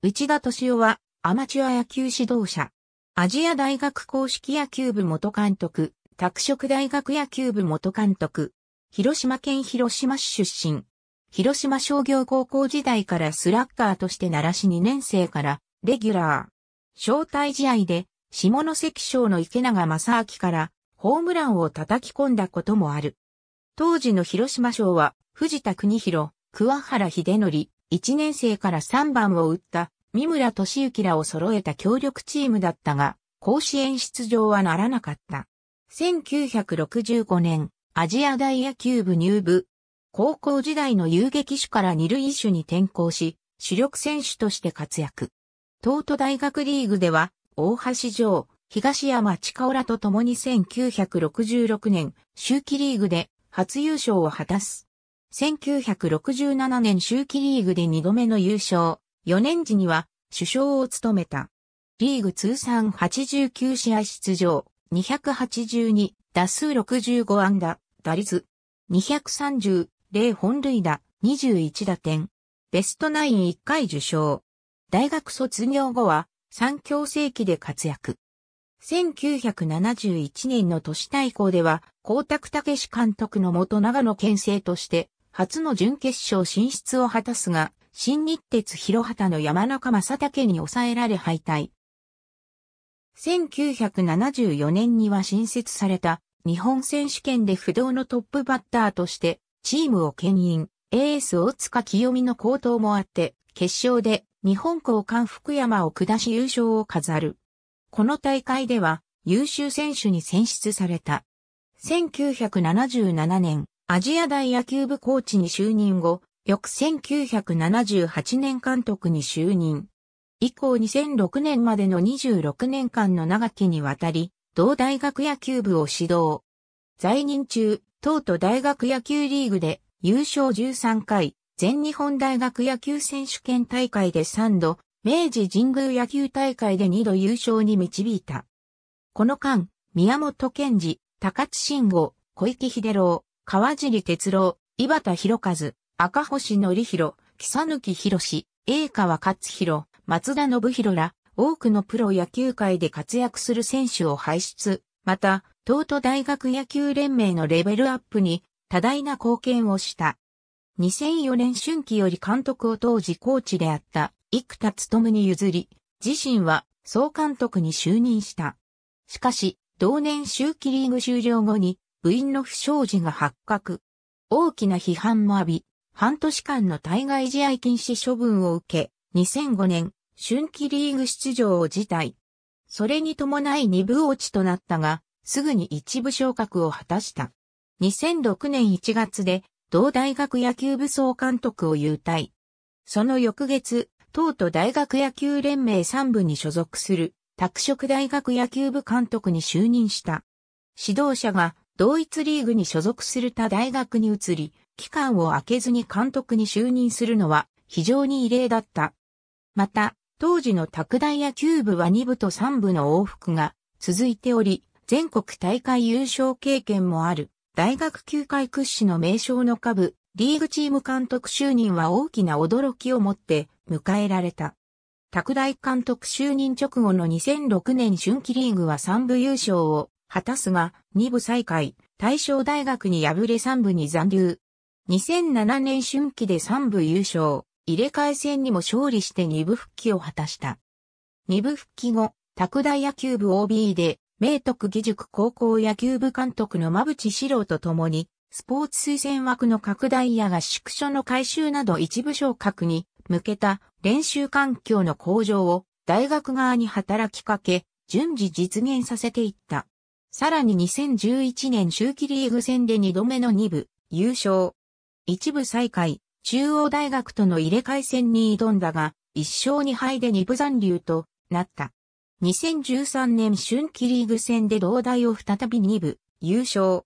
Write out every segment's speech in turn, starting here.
内田敏夫はアマチュア野球指導者。アジア大学公式野球部元監督、拓殖大学野球部元監督。広島県広島市出身。広島商業高校時代からスラッガーとして奈良市2年生からレギュラー。招待試合で下関省の池永正明からホームランを叩き込んだこともある。当時の広島省は藤田国広、桑原秀則、1年生から3番を打った三村敏幸らを揃えた協力チームだったが、甲子園出場はならなかった。1965年、アジア大野球部入部。高校時代の遊撃手から二塁手に転向し、主力選手として活躍。東都大学リーグでは、大橋城、東山近浦と共に1966年、秋季リーグで初優勝を果たす。1967年秋季リーグで2度目の優勝、4年時には首相を務めた。リーグ通算89試合出場、282、打数65安打、打率、230、0本塁打、21打点。ベストナイン1回受賞。大学卒業後は、三強世紀で活躍。1971年の都市対抗では、光沢武監督の元長野県政として、初の準決勝進出を果たすが、新日鉄広畑の山中正武に抑えられ敗退。1974年には新設された日本選手権で不動のトップバッターとしてチームを牽引、エース大塚清美の高投もあって、決勝で日本交換福山を下し優勝を飾る。この大会では優秀選手に選出された。1977年、アジア大野球部コーチに就任後、翌1978年監督に就任。以降2006年までの26年間の長きにわたり、同大学野球部を指導。在任中、東都大学野球リーグで優勝13回、全日本大学野球選手権大会で3度、明治神宮野球大会で2度優勝に導いた。この間、宮本賢治、高津慎吾、小池秀郎、川尻哲郎、井端博和、赤星則弘、佐貫博士、栄川勝弘、松田信弘ら、多くのプロ野球界で活躍する選手を輩出。また、東都大学野球連盟のレベルアップに多大な貢献をした。2004年春季より監督を当時コーチであった生田務に譲り、自身は総監督に就任した。しかし、同年秋季リーグ終了後に部員の不祥事が発覚。大きな批判も浴び、半年間の対外試合禁止処分を受け、2005年、春季リーグ出場を辞退。それに伴い2部落ちとなったが、すぐに一部昇格を果たした。2006年1月で、同大学野球部総監督を優退。その翌月、党と大学野球連盟3部に所属する、拓殖大学野球部監督に就任した。指導者が同一リーグに所属する他大学に移り、期間を空けずに監督に就任するのは非常に異例だった。また、当時の拓大野球部は2部と3部の往復が続いており、全国大会優勝経験もある大学球界屈指の名称の下部、リーグチーム監督就任は大きな驚きをもって迎えられた。拓大監督就任直後の2006年春季リーグは3部優勝を果たすが、2部再開、大正大学に敗れ3部に残留。2007年春季で3部優勝、入れ替え戦にも勝利して2部復帰を果たした。2部復帰後、拓大野球部 OB で、明徳義塾高校野球部監督の馬淵史郎と共に、スポーツ推薦枠の拡大や合宿所の改修など一部昇格に向けた練習環境の向上を大学側に働きかけ、順次実現させていった。さらに2011年秋季リーグ戦で2度目の2部、優勝。一部再開、中央大学との入れ替え戦に挑んだが、1勝2敗で2部残留となった。2013年春季リーグ戦で同大を再び2部、優勝。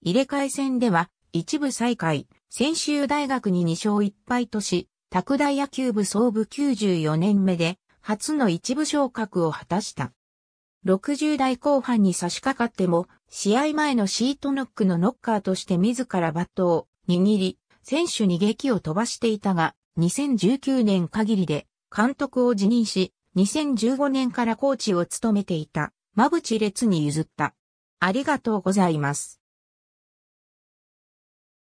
入れ替え戦では、一部再開、専修大学に2勝1敗とし、拓大野球部総部94年目で、初の一部昇格を果たした。60代後半に差し掛かっても、試合前のシートノックのノッカーとして自らバットを握り、選手に激を飛ばしていたが、2019年限りで監督を辞任し、2015年からコーチを務めていた、ぶち列に譲った。ありがとうございます。